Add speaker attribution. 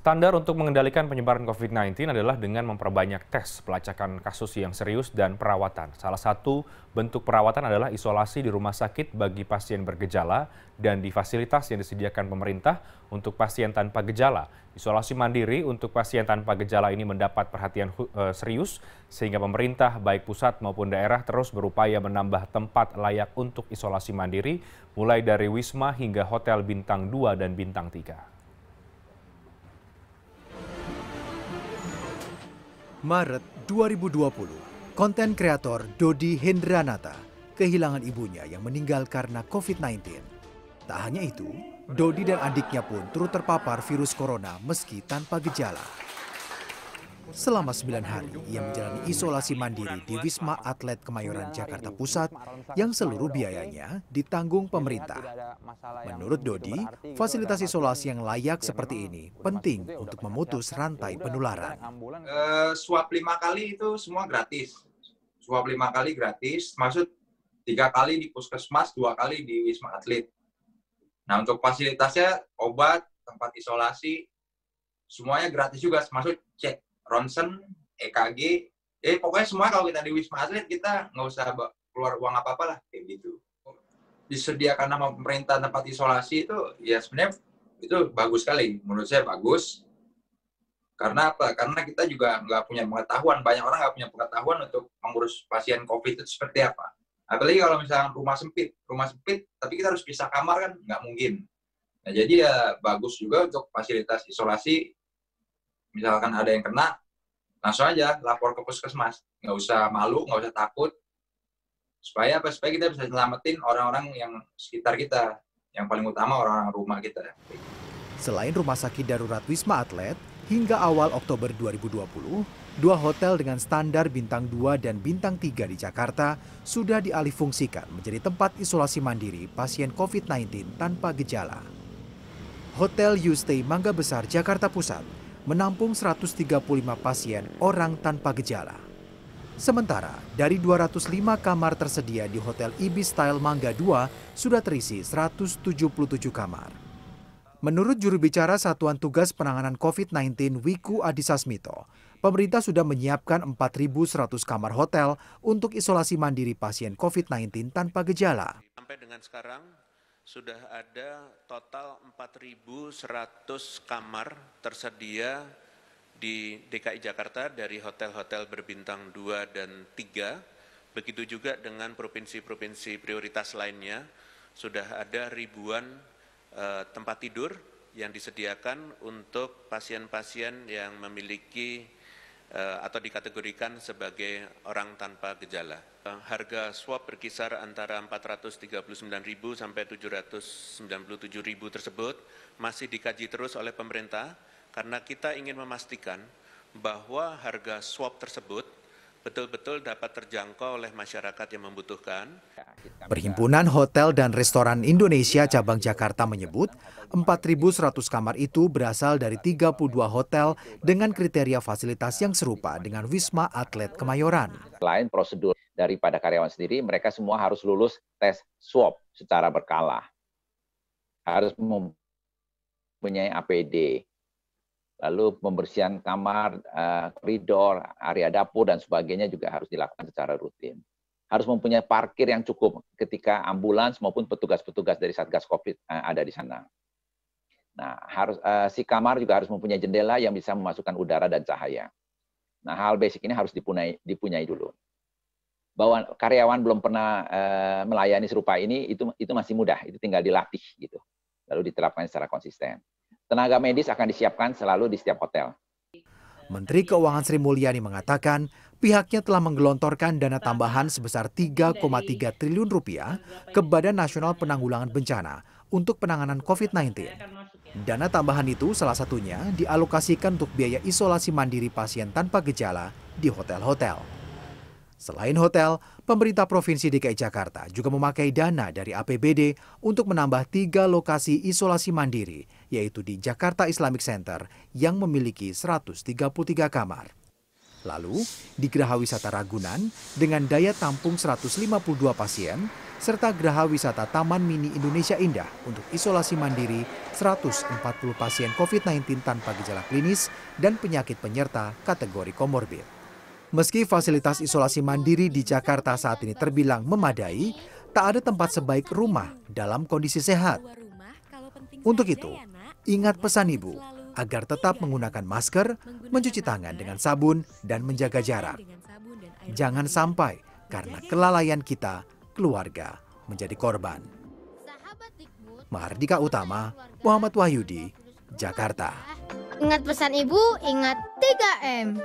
Speaker 1: Standar untuk mengendalikan penyebaran COVID-19 adalah dengan memperbanyak tes, pelacakan kasus yang serius, dan perawatan. Salah satu bentuk perawatan adalah isolasi di rumah sakit bagi pasien bergejala dan di fasilitas yang disediakan pemerintah untuk pasien tanpa gejala. Isolasi mandiri untuk pasien tanpa gejala ini mendapat perhatian eh, serius sehingga pemerintah baik pusat maupun daerah terus berupaya menambah tempat layak untuk isolasi mandiri mulai dari wisma hingga hotel bintang 2 dan bintang 3.
Speaker 2: Maret 2020, konten kreator Dodi Hendranata kehilangan ibunya yang meninggal karena COVID-19. Tak hanya itu, Dodi dan adiknya pun turut terpapar virus corona meski tanpa gejala selama sembilan hari ia menjalani isolasi mandiri di Wisma Atlet Kemayoran Jakarta Pusat yang seluruh biayanya ditanggung pemerintah. Menurut Dodi, fasilitas isolasi yang layak seperti ini penting untuk memutus rantai penularan.
Speaker 3: Uh, swab lima kali itu semua gratis. Swab lima kali gratis, maksud tiga kali di puskesmas, dua kali di Wisma Atlet. Nah, untuk fasilitasnya, obat, tempat isolasi, semuanya gratis juga, termasuk cek ronsen, EKG, eh pokoknya semua kalau kita di Wisma Atlet kita nggak usah keluar uang apa-apa lah kayak gitu. Disediakan nama pemerintah tempat isolasi itu ya sebenarnya itu bagus sekali menurut saya bagus karena apa? Karena kita juga nggak punya pengetahuan, banyak orang nggak punya pengetahuan untuk mengurus pasien COVID itu seperti apa. Apalagi kalau misalnya rumah sempit, rumah sempit, tapi kita harus pisah kamar kan nggak mungkin. Nah jadi ya bagus juga untuk fasilitas isolasi, misalkan ada yang kena, langsung aja lapor ke puskesmas nggak usah malu nggak usah takut supaya apa supaya kita bisa selamatin orang-orang yang sekitar kita yang paling utama orang-orang rumah kita
Speaker 2: selain rumah sakit darurat Wisma Atlet hingga awal Oktober 2020 dua hotel dengan standar bintang 2 dan bintang 3 di Jakarta sudah dialihfungsikan menjadi tempat isolasi mandiri pasien COVID-19 tanpa gejala Hotel You Stay Mangga Besar Jakarta Pusat menampung 135 pasien orang tanpa gejala. Sementara dari 205 kamar tersedia di Hotel Ibis Style Mangga 2 sudah terisi 177 kamar. Menurut juru bicara Satuan Tugas Penanganan COVID-19 Wiku Adisasmito, pemerintah sudah menyiapkan 4.100 kamar hotel untuk isolasi mandiri pasien COVID-19 tanpa gejala.
Speaker 1: Sampai dengan sekarang sudah ada total 4.100 kamar tersedia di DKI Jakarta dari hotel-hotel berbintang 2 dan 3. Begitu juga dengan provinsi-provinsi prioritas lainnya, sudah ada ribuan eh, tempat tidur yang disediakan untuk pasien-pasien yang memiliki Eh, atau dikategorikan sebagai orang tanpa gejala. Eh, harga swab berkisar antara 439.000 sampai 797.000 tersebut masih dikaji terus oleh pemerintah karena kita ingin memastikan bahwa harga swab tersebut betul-betul dapat terjangkau oleh masyarakat yang membutuhkan.
Speaker 2: Perhimpunan Hotel dan Restoran Indonesia Cabang Jakarta menyebut 4.100 kamar itu berasal dari 32 hotel dengan kriteria fasilitas yang serupa dengan Wisma Atlet Kemayoran.
Speaker 4: Selain prosedur daripada karyawan sendiri, mereka semua harus lulus tes swab secara berkala. Harus mempunyai APD, lalu pembersihan kamar, eh, koridor, area dapur dan sebagainya juga harus dilakukan secara rutin. Harus mempunyai parkir yang cukup ketika ambulans maupun petugas-petugas dari Satgas Covid eh, ada di sana. Nah, harus eh, si kamar juga harus mempunyai jendela yang bisa memasukkan udara dan cahaya. Nah, hal basic ini harus dipunyai, dipunyai dulu. Bahwa karyawan belum pernah melayani serupa ini itu itu masih mudah, itu tinggal dilatih gitu. Lalu diterapkan secara konsisten tenaga medis akan disiapkan selalu di setiap hotel.
Speaker 2: Menteri Keuangan Sri Mulyani mengatakan pihaknya telah menggelontorkan dana tambahan sebesar 3,3 triliun rupiah ke Badan Nasional Penanggulangan Bencana untuk penanganan COVID-19. Dana tambahan itu salah satunya dialokasikan untuk biaya isolasi mandiri pasien tanpa gejala di hotel-hotel. Selain hotel, pemerintah Provinsi DKI Jakarta juga memakai dana dari APBD untuk menambah tiga lokasi isolasi mandiri yaitu di Jakarta Islamic Center yang memiliki 133 kamar. Lalu, di Geraha Wisata Ragunan dengan daya tampung 152 pasien, serta Geraha Wisata Taman Mini Indonesia Indah untuk isolasi mandiri 140 pasien COVID-19 tanpa gejala klinis dan penyakit penyerta kategori komorbid. Meski fasilitas isolasi mandiri di Jakarta saat ini terbilang memadai, tak ada tempat sebaik rumah dalam kondisi sehat. Untuk itu, ingat pesan ibu agar tetap menggunakan masker, mencuci tangan dengan sabun, dan menjaga jarak. Jangan sampai karena kelalaian kita, keluarga menjadi korban. Mahardika Utama, Muhammad Wahyudi, Jakarta.
Speaker 3: Ingat pesan ibu, ingat 3M.